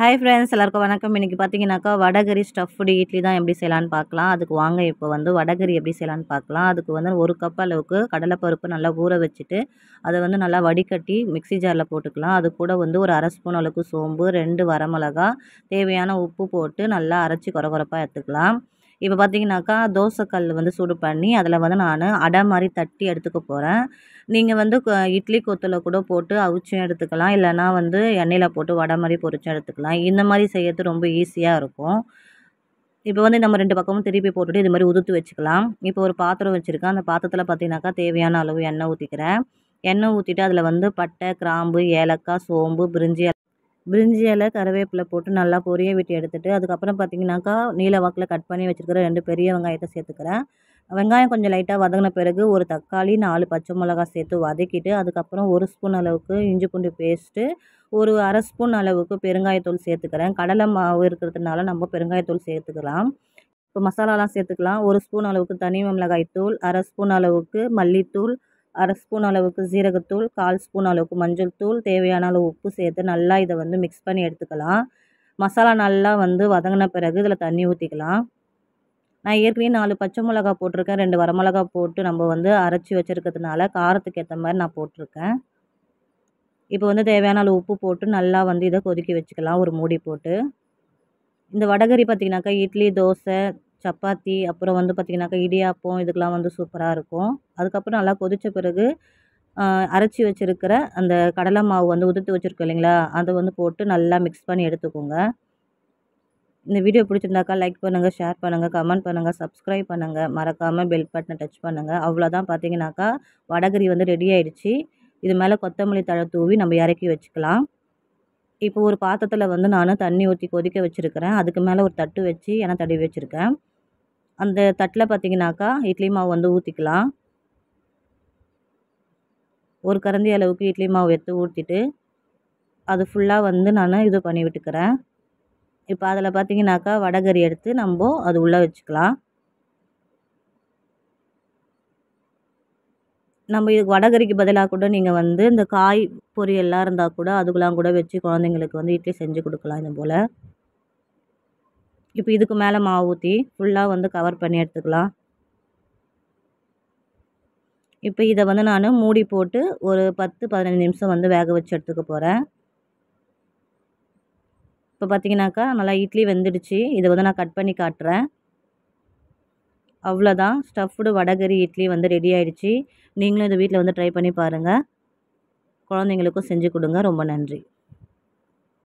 hi friends எல்லாருக்கும் வணக்கம் இன்றைக்கி பார்த்தீங்கன்னாக்கா வடகரி ஸ்டஃப்டு இட்லி தான் எப்படி செய்யலான்னு பார்க்கலாம் அதுக்கு வாங்க இப்போ வந்து வடகரி எப்படி செய்யலான்னு பார்க்கலாம் அதுக்கு வந்து ஒரு கப் அளவுக்கு கடலைப்பருப்பு நல்லா ஊற வச்சுட்டு அதை வந்து நல்லா வடிகட்டி மிக்சி ஜாரில் போட்டுக்கலாம் அது கூட வந்து ஒரு அரை ஸ்பூன் அளவுக்கு சோம்பு ரெண்டு வரமிளகா தேவையான உப்பு போட்டு நல்லா அரைச்சி குறகுறப்பாக எடுத்துக்கலாம் இப்போ பார்த்தீங்கன்னாக்கா தோசைக்கல் வந்து சூடு பண்ணி அதில் வந்து நான் அடை மாதிரி தட்டி எடுத்துக்க போகிறேன் நீங்கள் வந்து இட்லி கொத்தில் கூட போட்டு அவிச்சும் எடுத்துக்கலாம் இல்லைனா வந்து எண்ணெயில் போட்டு வடை மாதிரி பொரிச்சும் எடுத்துக்கலாம் இந்த மாதிரி செய்யறது ரொம்ப ஈஸியாக இருக்கும் இப்போ வந்து நம்ம ரெண்டு பக்கமும் திருப்பி போட்டுட்டு இது மாதிரி உதுத்து வச்சுக்கலாம் இப்போ ஒரு பாத்திரம் வச்சுருக்கேன் அந்த பாத்திரத்தில் பார்த்தீங்கன்னாக்கா தேவையான அளவு எண்ணெய் ஊற்றிக்கிறேன் எண்ணெய் ஊற்றிட்டு அதில் வந்து பட்டை கிராம்பு ஏலக்காய் சோம்பு பிரிஞ்சி பிரிஞ்சி இலை கருவேப்பிலை போட்டு நல்லா பொரிய விட்டு எடுத்துகிட்டு அதுக்கப்புறம் பார்த்தீங்கன்னாக்கா நீல வாக்கில் கட் பண்ணி வச்சுருக்கிற ரெண்டு பெரிய வெங்காயத்தை சேர்த்துக்கிறேன் வெங்காயம் கொஞ்சம் லைட்டாக வதங்கின பிறகு ஒரு தக்காளி நாலு பச்சை மிளகா சேர்த்து வதக்கிட்டு அதுக்கப்புறம் ஒரு ஸ்பூன் அளவுக்கு இஞ்சி பூண்டு பேஸ்ட்டு ஒரு அரை ஸ்பூன் அளவுக்கு பெருங்காயத்தூள் சேர்த்துக்கிறேன் கடலை மாவு இருக்கிறதுனால நம்ம பெருங்காயத்தூள் சேர்த்துக்கலாம் இப்போ மசாலாலாம் சேர்த்துக்கலாம் ஒரு ஸ்பூன் அளவுக்கு தனி மிளகாய் தூள் அரை ஸ்பூன் அளவுக்கு மல்லித்தூள் அரை ஸ்பூன் அளவுக்கு ஜீரகத்தூள் கால் ஸ்பூன் அளவுக்கு மஞ்சள் தூள் தேவையான அளவு உப்பு சேர்த்து நல்லா இதை வந்து மிக்ஸ் பண்ணி எடுத்துக்கலாம் மசாலா நல்லா வந்து வதங்கின பிறகு இதில் தண்ணி ஊற்றிக்கலாம் நான் ஏற்கனவே நாலு பச்சை மிளகா போட்டிருக்கேன் ரெண்டு வரமிளகா போட்டு நம்ம வந்து அரைச்சி வச்சுருக்கிறதுனால காரத்துக்கு ஏற்ற மாதிரி நான் போட்டிருக்கேன் இப்போ வந்து தேவையான அளவு உப்பு போட்டு நல்லா வந்து இதை கொதிக்க வச்சுக்கலாம் ஒரு மூடி போட்டு இந்த வடகறி பார்த்திங்கனாக்கா இட்லி தோசை சப்பாத்தி அப்புறம் வந்து பார்த்திங்கனாக்கா இடியாப்பம் இதுக்கெலாம் வந்து சூப்பராக இருக்கும் அதுக்கப்புறம் நல்லா கொதித்த பிறகு அரைச்சி வச்சுருக்கிற அந்த கடலை மாவு வந்து உதிர்த்து வச்சுருக்கோம் இல்லைங்களா அதை வந்து போட்டு நல்லா மிக்ஸ் பண்ணி எடுத்துக்கோங்க இந்த வீடியோ பிடிச்சிருந்தாக்கா லைக் பண்ணுங்கள் ஷேர் பண்ணுங்கள் கமெண்ட் பண்ணுங்கள் சப்ஸ்கிரைப் பண்ணுங்கள் மறக்காமல் பெல் பட்டனை டச் பண்ணுங்கள் அவ்வளோதான் பார்த்தீங்கனாக்கா வடகிரி வந்து ரெடி ஆகிடுச்சு இது மேலே கொத்தமல்லி தழை தூவி நம்ம இறக்கி வச்சுக்கலாம் இப்போ ஒரு பாத்திரத்தில் வந்து நான் தண்ணி ஊற்றி கொதிக்க வச்சுருக்கிறேன் அதுக்கு மேலே ஒரு தட்டு வச்சு ஏன்னா தடவி வச்சுருக்கேன் அந்த தட்டில் பார்த்திங்கனாக்கா இட்லி மாவு வந்து ஊற்றிக்கலாம் ஒரு கரந்தி அளவுக்கு இட்லி மாவு எடுத்து ஊற்றிட்டு அது ஃபுல்லாக வந்து நான் இது பண்ணி விட்டுக்கிறேன் இப்போ அதில் பார்த்திங்கனாக்கா வடகறி எடுத்து நம்ம அது உள்ளே வச்சுக்கலாம் நம்ம இது வடகறிக்கு பதிலாக கூட நீங்கள் வந்து இந்த காய் பொரியெல்லாம் இருந்தால் கூட அதுக்கெலாம் கூட வச்சு குழந்தைங்களுக்கு வந்து இட்லி செஞ்சு கொடுக்கலாம் இது போல் இப்போ இதுக்கு மேலே மாவு ஊற்றி ஃபுல்லாக வந்து கவர் பண்ணி எடுத்துக்கலாம் இப்போ இதை வந்து நான் மூடி போட்டு ஒரு பத்து பதினஞ்சு நிமிஷம் வந்து வேக வச்சு எடுத்துக்க போகிறேன் இப்போ பார்த்தீங்கன்னாக்கா நல்லா இட்லி வெந்துடுச்சு இதை வந்து நான் கட் பண்ணி காட்டுறேன் அவ்வளோதான் ஸ்டஃப்டு வடகறி இட்லி வந்து ரெடி ஆகிடுச்சு நீங்களும் இதை வீட்டில் வந்து ட்ரை பண்ணி பாருங்கள் குழந்தைங்களுக்கும் செஞ்சு கொடுங்க ரொம்ப நன்றி